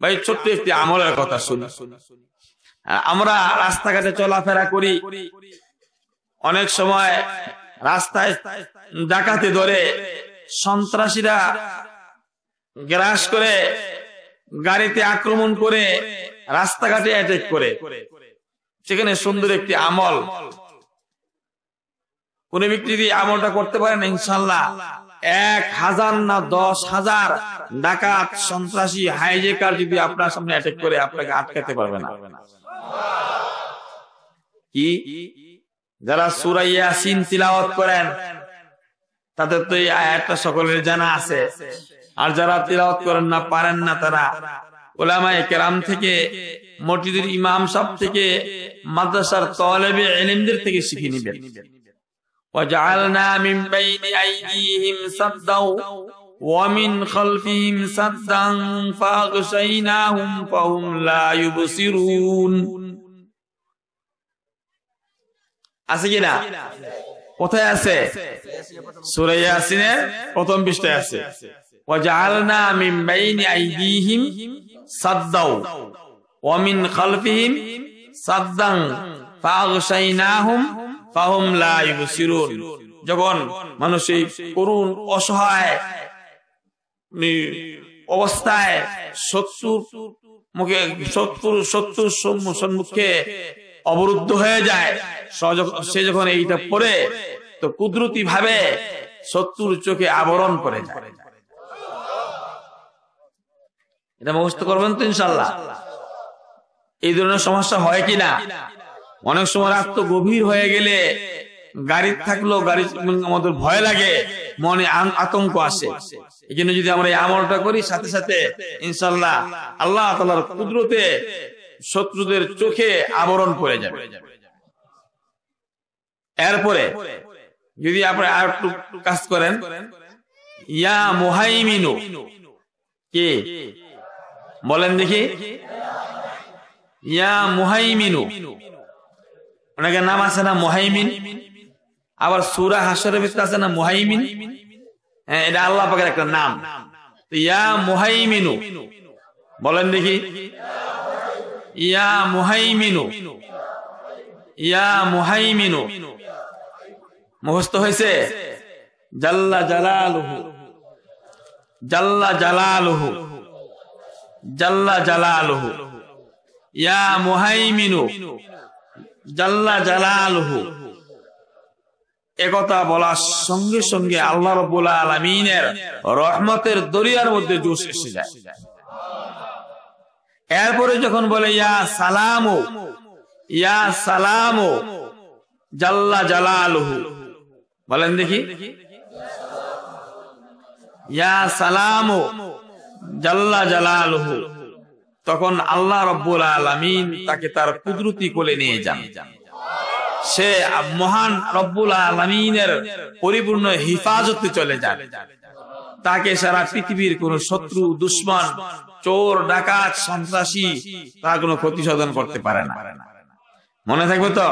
ভাই ছোট্ট একটি আমলের কথা শুনি আমরা রাস্তাঘাটে চলাফেরা করি অনেক সময় রাস্তায় ডাকাতি ধরে সন্ত্রাসীরা গ্রাস করে গাড়িতে আক্রমণ করে রাস্তাঘাটে অ্যাটেক করে সেখানে সুন্দর একটি আমল কোন ব্যক্তি যদি আমলটা করতে পারেন ইনশাল্লাহ এক হাজার না দশ হাজার ডাকাত সন্ত্রাসী হাইজেকার যদি আপনার সামনে অ্যাটেক করে আপনাকে আটকাতে পারবে না কি যারা সুরাইয়া সিন তিলাওয়াত করেন তাদের তো এই আয়াতটা সকলের জানা আছে আর যারা তিলাওয়াত করেন না পারেন না তারা ওলামায় কেরাম থেকে মসজিদের ইমাম সাহেব থেকে মাদ্রাসার তলেবে এলিমদের থেকে শিখে নিবেন وجعلنا من بين أيديهم سدا ومن خلفهم سدا فأغشيناهم فهم لا কোথায় আছে সুরে আসিনে প্রথম পৃষ্ঠে আছে ওয়াজআলনা মিন বাইনি আইদিহিম সাদদাও ওয়া মিন খালফিহিম সাদদান ফাগশাইনাহুম যখন মানুষ এই করুণ অসহায় অবস্থায় শত্রুর মুখে শত্রুর শত্রুর সম্মুখে অবরুদ্ধ হয়ে যায় সে যখন এইটা পরে তো কুদরতি ভাবে শত্রুর চোখে আবরণ করে এটা মুখস্থ করবেন তো ইনশাল্লাহ এই ধরনের সমস্যা হয় কিনা অনেক সময় রাত তো গভীর হয়ে গেলে গাড়ি থাকলো গাড়ি আমাদের ভয় লাগে মনে আতঙ্ক আসে এই জন্য যদি আমরা এই আমলটা করি সাথে সাথে ইনশাল্লাহ আল্লাহ তালার কুদরতে শত্রুদের চোখে আবরণ পড়ে যাবে এরপরে যদি আপনি আর একটু কাজ করেন ইয়া মোহাইমিনু কে বলেন দেখি ইয়া মোহাইমিনু ওনাকে নাম আছে না মোহাইমিন আবার সুরা হাসরের ভিতরে আছে না মোহাইমিন হ্যাঁ এটা আল্লাহ পাকের একটা নাম ইয়া মোহাইমিনু বলেন দেখি ইয়া মোহাইমিনু ইয়া মোহাইমিনু মুখস্থ হয়েছে জাল্লা জালালুহু জাল্লা জালালুহু জাল্লা জালালুহু ইয়া মোহাইমিনু জাল্লা জালালহু একথা বলার সঙ্গে সঙ্গে আল্লাহ রবুল আলমিনের রহমতের দরিয়ার মধ্যে জোশ এসে যায় এরপরে যখন বলে ইয়া সালামু ইয়া সালামু জাল্লা জালালহু বলেন দেখি ইয়া সালামু জাল্লা জালালহু তখন আল্লাহ রব্বুল আলমিন তাকে তার কুদরতি কোলে নিয়ে যান সে মহান রব্বুল আলমিনের পরিপূর্ণ হিফাজতে চলে যান তাকে সারা পৃথিবীর কোন শত্রু দুশ্মন চোর ডাকাত সন্ত্রাসী তা কোনো ক্ষতি করতে পারে না মনে থাকবে তো